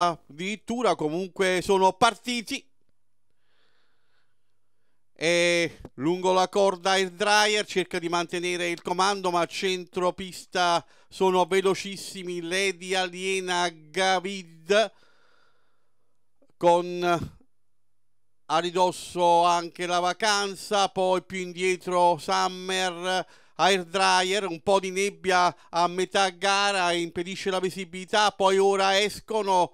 addirittura comunque sono partiti e lungo la corda il dryer cerca di mantenere il comando ma a centropista sono velocissimi Lady Aliena Gavid con a ridosso anche la vacanza poi più indietro Summer air dryer, un po' di nebbia a metà gara impedisce la visibilità, poi ora escono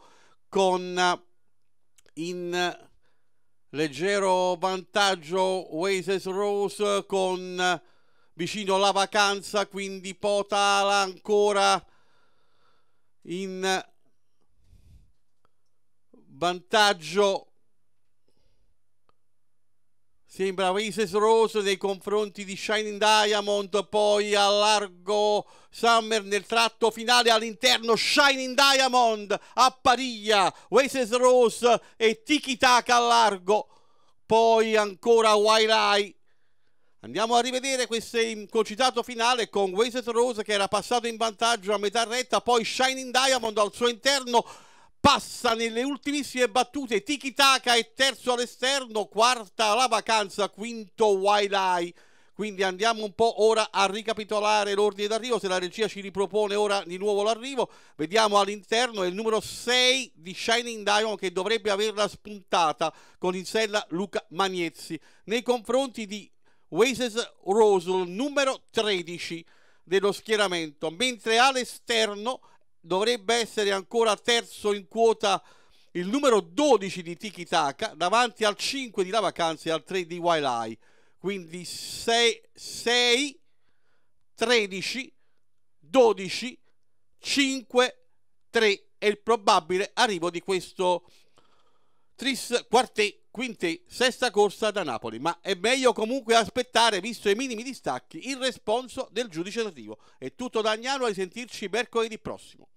con in leggero vantaggio Oasis Rose con vicino la vacanza quindi Potala ancora in vantaggio Sembra Rises Rose nei confronti di Shining Diamond, poi a largo Summer nel tratto finale all'interno Shining Diamond a pariglia, Rises Rose e Tiki Taka a largo, poi ancora Wairai Andiamo a rivedere questo concitato finale con Wasted Rose che era passato in vantaggio a metà retta, poi Shining Diamond al suo interno passa nelle ultimissime battute Tiki Taka è terzo all'esterno, quarta la vacanza, quinto Eye Quindi andiamo un po' ora a ricapitolare l'ordine d'arrivo, se la regia ci ripropone ora di nuovo l'arrivo, vediamo all'interno il numero 6 di Shining Diamond che dovrebbe averla spuntata con in sella Luca Magnezzi nei confronti di Wazes Rosul numero 13 dello schieramento, mentre all'esterno dovrebbe essere ancora terzo in quota il numero 12 di Tiki Taka davanti al 5 di La Vacanza e al 3 di Wailai. Quindi 6, 6, 13, 12, 5, 3 è il probabile arrivo di questo Tris Quartet Quintet, sesta corsa da Napoli, ma è meglio comunque aspettare, visto i minimi distacchi, il responso del giudice nativo È tutto da Agnano, a sentirci mercoledì prossimo.